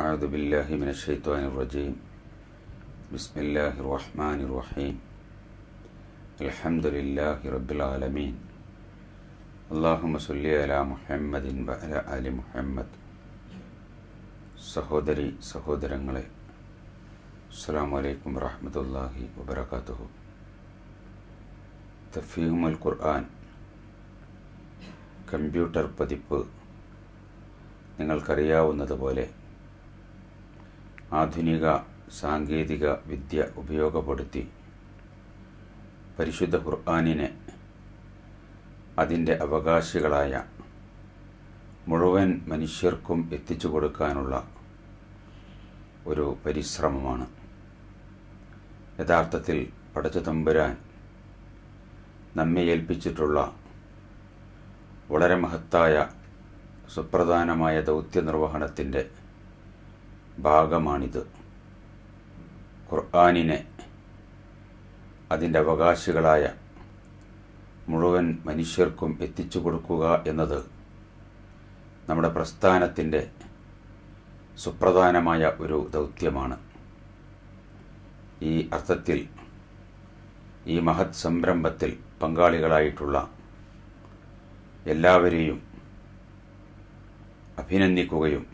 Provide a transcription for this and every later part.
أعوذ بالله من الشيطان الرجيم بسم الله الرحمن الرحيم الحمد لله رب العالمين اللهم صل على محمد وعلى آل محمد സഹോദരി സഹോദരങ്ങളെ അസ്സാം വലൈക്കും വറഹമത്തല്ലാഹി വബർക്കാത്തുഹു തഫീമുൽ ഖുർആൻ കമ്പ്യൂട്ടർ പതിപ്പ് നിങ്ങൾക്കറിയാവുന്നതുപോലെ ആധുനിക സാങ്കേതിക വിദ്യ ഉപയോഗപ്പെടുത്തി പരിശുദ്ധ ഖുർആാനിനെ അതിൻ്റെ അവകാശികളായ മുഴുവൻ മനുഷ്യർക്കും എത്തിച്ചു കൊടുക്കാനുള്ള ഒരു പരിശ്രമമാണ് യഥാർത്ഥത്തിൽ പടച്ചു തമ്പുരാൻ നമ്മെ ഏൽപ്പിച്ചിട്ടുള്ള വളരെ മഹത്തായ സുപ്രധാനമായ ദൗത്യനിർവഹണത്തിൻ്റെ ഭാഗമാണിത് ഖുർആാനിനെ അതിൻ്റെ അവകാശികളായ മുഴുവൻ മനുഷ്യർക്കും എത്തിച്ചു കൊടുക്കുക എന്നത് നമ്മുടെ പ്രസ്ഥാനത്തിൻ്റെ സുപ്രധാനമായ ഒരു ദൗത്യമാണ് ഈ അർത്ഥത്തിൽ ഈ മഹത് സംരംഭത്തിൽ പങ്കാളികളായിട്ടുള്ള എല്ലാവരെയും അഭിനന്ദിക്കുകയും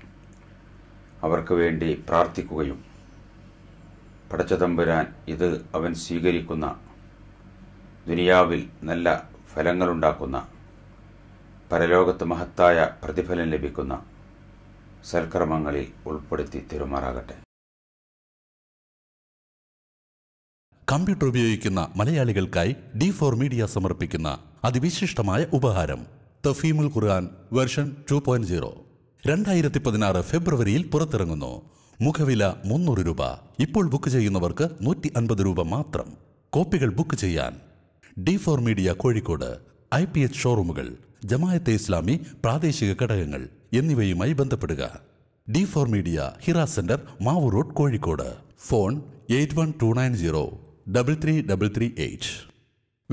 അവർക്ക് വേണ്ടി പ്രാർത്ഥിക്കുകയും പടച്ചതമ്പുരാൻ ഇത് അവൻ സ്വീകരിക്കുന്ന ദുനിയാവിൽ നല്ല ഫലങ്ങളുണ്ടാക്കുന്ന പരലോകത്ത് മഹത്തായ പ്രതിഫലം ലഭിക്കുന്ന സൽക്രമങ്ങളിൽ ഉൾപ്പെടുത്തി തിരുമാറാകട്ടെ കമ്പ്യൂട്ടർ ഉപയോഗിക്കുന്ന മലയാളികൾക്കായി ഡി ഫോർ മീഡിയ സമർപ്പിക്കുന്ന അതിവിശിഷ്ടമായ ഉപഹാരം Tafheemul Quran version two point zero രണ്ടായിരത്തി പതിനാറ് ഫെബ്രുവരിയിൽ പുറത്തിറങ്ങുന്നു മുഖവില മുന്നൂറ് രൂപ ഇപ്പോൾ ബുക്ക് ചെയ്യുന്നവർക്ക് നൂറ്റി അൻപത് രൂപ മാത്രം കോപ്പികൾ ബുക്ക് ചെയ്യാൻ D four media Kozhikode I P H ഷോറൂമുകൾ ജമായത്തെ ഇസ്ലാമി പ്രാദേശിക ഘടകങ്ങൾ എന്നിവയുമായി ബന്ധപ്പെടുക D four media Hira centre Mavoor road Kozhikode phone eight one two nine zero double three double three eight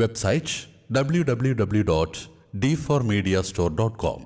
website W W W dot D four media store dot com